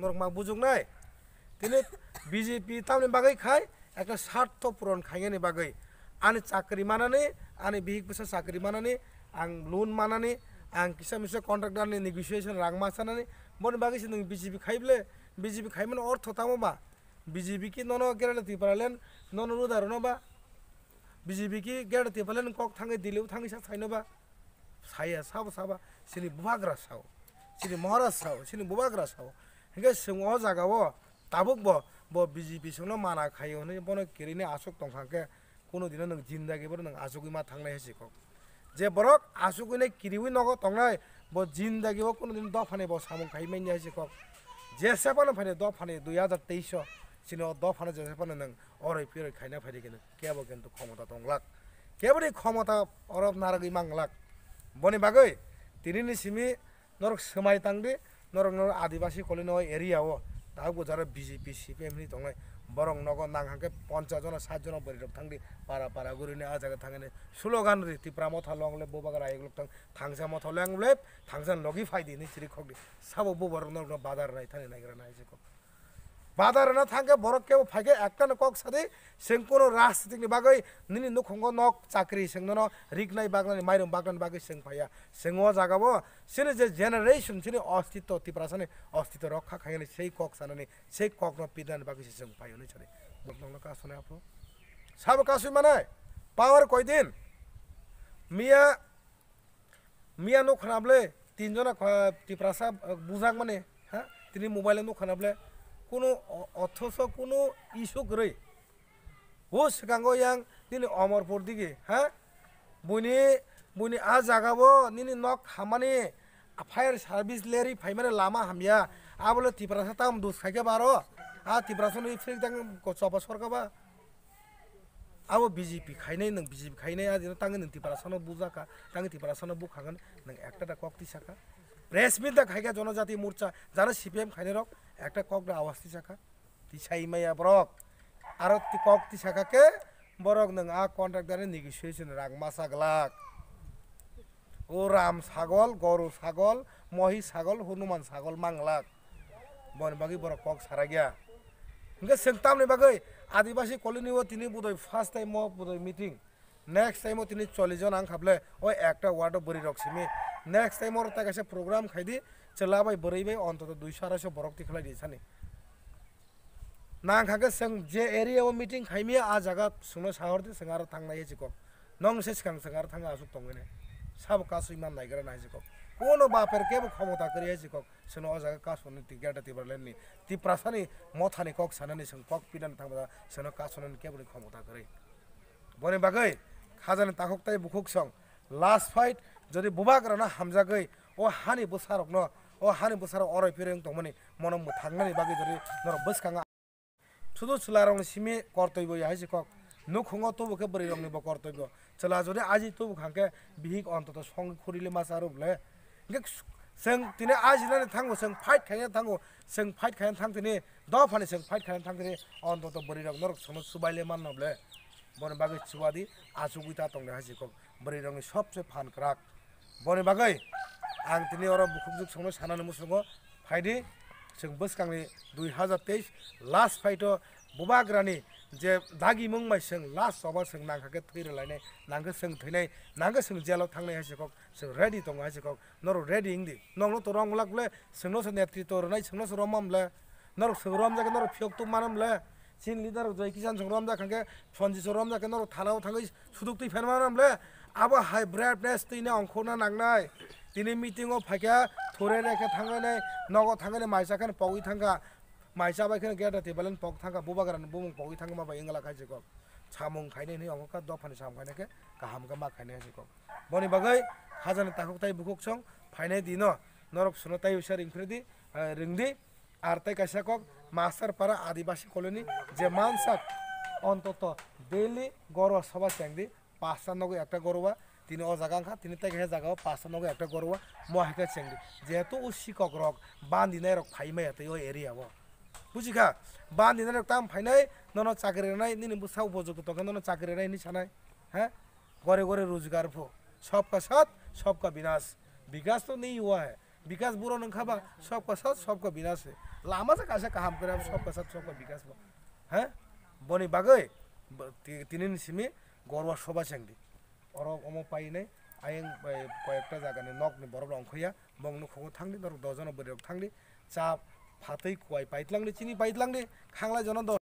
নরমা বুজুক নাই কিন্তু বিজেপি তামনি বাকে খাই একটা স্বার্থ পূরণ খাইনি বাকে আনি চাকরি মানানি আনি বিহিক পয়সা চাকরি মানানি আং লোন মানানি আং কিসা মিশা কন্ট্রাক্টর নেগোসিয়েশন রাগ মাসানি মনে বাকি তুমি বিজেপি খাইবলে বিজেপি খাই মানে অর্থ তামবা বিজেপি কি নন গেড়ে দিয়ে পারালেন নন রুদার নবা বিজেপি কি গেড়ে দিয়ে পারলেন কক থাঙ্গে দিলেও থাঙ্গি সা সাইনবা সাইয়া সাব সাবা সিনি বুভাগ্রা সাও সিনি মহারাজ সাও সিনি বুভাগ্রা সাও হেঙ্গে চিঙহ জাগাব তাবুক ব ব বিজেপি সঙ্গে মানা খাই হলে বনে কেরিনে আশোক দংফাকে কোনো দিনে নাকি জিন্দাগি বড় নাকি আশোক ইমা থাকলে হেসি কক যে বরক আশোক ইনে কিরিবই নগ তংলাই ব জিন্দাগি ব কোনো দিন দফ আনে ব সামুক খাই মেনে হেসি কক যে সেপানে ফাইনে দফ আনে দুই হাজার তেইশ সিনে দফ আনে যে সেপানে নাক অরৈ পিরৈ খাইনা ফাইলে কিন্তু কেব কিন্তু ক্ষমতা দংলাক কেবলি ক্ষমতা অরব নারগ ইমাংলাক বনে বাগৈ তিনি নিশিমি নরক সোমাই তাংদি নরম নরম আদিবাসী কলি নয় এরিয়া ও তাহ বোঝার বিজেপি সিপি এমনি তো বরং নগ নাঙ্গে পঞ্চাশ জন সাত জন বেরি থাকি পাড়া পাড়া ঘুরি আজ আগে থাকে না সুলোগান রীতিপ্রা মথা লং লে বোবাগার আয়োগ থাক থাংসা মথা লং লেপ থাংসান লগি ফাই দিয়ে নি শ্রী খগ সাব বোবার বাজার নাই থাকে নাইগ্রা নাই বাধা রা থাকে বরক কেউ ফাইকে একটা কক সাদে সেন কোনো রাজনীতি নি বাকে নিনি নুখঙ্গ নক চাকরি সেন রিগ নাই বাগলানি মাইরম বাগলানি বাকে সেন ফাইয়া সেনও জাগাব সিনে যে জেনারেশন সিনে অস্তিত্ব অতিপ্রা সানে অস্তিত্ব রক্ষা খাই সেই কক সানে সেই কক ন পিদান বাকে সে সেন ফাইও নি সাব কাসুই মানে পাওয়ার কই দিন মিয়া মিয়া নু খানাবলে তিনজনা টিপ্রাসা বুঝাক মানে হ্যাঁ তিনি মোবাইলে নু খানাবলে কোনো অথচ কোনো ইস্যুক রই ও সেখানে ইয়াং নিনি অমরপুর দিকে হ্যাঁ বইনি বইনি আ জাগাব নিনি নক হামানি ফায়ার সার্ভিস লেরি ফাইমারে লামা হামিয়া আ বলে তিপ্রাসা তাম দোষ খাইকে বারো আ তিপ্রাসন ফ্রিক চপা সরকাবা আবো বিজেপি খাইনাই নং বিজেপি খাইনাই আজ তাঙ্গে নং বুঝাকা তাঙ্গে তিপ্রাসানো বুখাগান নং একটা কক্তি সাকা প্রেসবিদ্যা খাইগা জনজাতি মোর্চা যারা সিপিএম খাইনেরক একটা কগ্রা আওয়াজি শাখা তিসাই মাইয়া ব্রক আর কক তি শাখাকে বরক নং আ কন্ট্রাক্টারে নেগোসিয়েশন রাগ মাসাগলাক ও রাম ছাগল গরু ছাগল মহি ছাগল হনুমান ছাগল মাংলাক বন বাকি বড় কক সারা গিয়া সেন্তাম নেবাগৈ আদিবাসী কলোনি ও তিনি বোধহয় ফার্স্ট টাইম বোধহয় মিটিং নেক্সট টাইমও তিনি চল্লিশজন আং খাবলে ওই একটা ওয়ার্ডও বরি রকসিমি নেক্সট টাইমর তাকে সে প্রোগ্রাম খাইদি চেলাবাই বরিবাই অন্তত দুইশো আড়াইশো বরকটি খেলাই দিয়েছানি না খাকে সং যে এরিয়াও মিটিং খাইমি আ জায়গা সাহর দি সঙ্গে আরো থাংনাই হেচিকক নং সে সিকাং সঙ্গে আরো থাঙ্গা আসুক তঙ্গিনে সাব কাশ ইমান নাইগ্রা না হেচিকক কোনো বাপের কেবো ক্ষমতা করে হেচিকক সুনো ও জায়গা কাসুনি গেটা তিবরলেননি তিপ্রাসানি মথানি কক সানানি সঙ্গে কক পিডান থাকবা সুনো কাসুনানি কেবো ক্ষমতা করে বনে বাকই খাজানে তাকুকাই বুকুক সং লাস্ট ফাইট যদি বুবাক রা হামজাগৈ ও হানি বসারক ন ও হানি বসার অরয় ফিরং তোমনি মনম মুথাঙ্গনি বাগি যদি নর বসকাঙ্গা ছুদু ছুলারং সিমে কর্তব্য নু শিকক নুখুঙ তুবুকে বরি রং নিব কর্তব্য ছুলা যদি আজি তুবু খাঙ্কে বিহি অন্তত সং খুরিলে মাস আর বলে সেন আজি না থাঙ্গু সেন ফাইট খাইয়া থাঙ্গু সেন ফাইট খাইয়া থাঙ্গিনি দ ফানি সেন ফাইট খাইয়া থাঙ্গিনি অন্তত বরি রং নর সুবাইলে মান্ন বনবাগৈ চুৱাদি আচুগুইতা তংগে হাজি কক বৰী ৰঙী সবচে ফান ক্ৰাক বনে বাগৈ আং তিনি অৰ বুকুক জুক চঙ চানানে মুচুঙ ফাইদি চিং বসকাংনি দুই হাজার তেইশ লাস্ট ফাইটো বুবাগ্রানি যে দাগি মং মাই সং লাস্ট অব সং নাকে থৈর লাইনে নাঙ্গ সং থৈনাই নাঙ্গ সং জেল থাঙ্গনে হাসি কক সং রেডি তং হাসি কক নর রেডি ইং দি নং নো তো রং লাগলে সং নো সং নেত্রী তো রনাই সং নো সং রমাম লে নর সং রম জাগে নর ফিয়ক তো মানাম লে 신 리더로 저 기산 정로함다 간게 전지 소로함다 간 너로 타라고 탄거 수독도 편만함래 아버 하이브리드네스 뜨이네 엉코나 낙나이 디니 미팅어 파게 토레레케 탄거네 너거 탄거네 마이사카네 보기 탄가 마이사바이 그냥 게다 디발은 복 탄가 보바가라는 보문 보기 탄거 마바 잉글라 가지고 참은 가이네니 엉코카 더판이 참 가이네케 가함가 막 가이네시고 보니 바가이 하자는 따국따이 부국성 파이네 디너 너럭 순어따이 우샤링크리디 링디 아르테 가시아콕 মাসারপাড়া আদিবাসী কলোনি যে মানসাক অন্তত ডেইলি গরোয়া সবাই চ্যাংদি পাঁচটা নগর একটা গরুয়া তিনি ও জাগাঙ্কা তিনি তাকে হে জাগাও পাঁচটা নগর একটা গরুয়া মহাকে চ্যাংদি যেহেতু ও শিকক রক বান্ধি নাই রক ফাইমাই হাতে ও খা বান্ধি নাই রক তাম ফাইনাই নন চাকরি নাই নি বুসা উপযুক্ত তোকে নন চাকরি নাই নি সানাই হ্যাঁ গড়ে গড়ে রোজগার ফো সবকা সাথ সবকা বিনাশ বিকাশ তো নেই হুয়া হ্যাঁ विकास बुरो न खाबा सबका साथ सबका विनाश है लामा से कैसे काम करे आप सबका साथ सबका विकास बा हैं बनी बागे तीन सिमे गौरवा शोभा चंगी और अमो पाई नहीं আইং কয়েকটা জায়গানি নকনি বরফ অংখইয়া বংনো খো থাকলি দর দজন বরিয়ক থাকলি চা ফাতেই কুয়াই পাইতলাংলি চিনি পাইতলাংলি খাংলা জন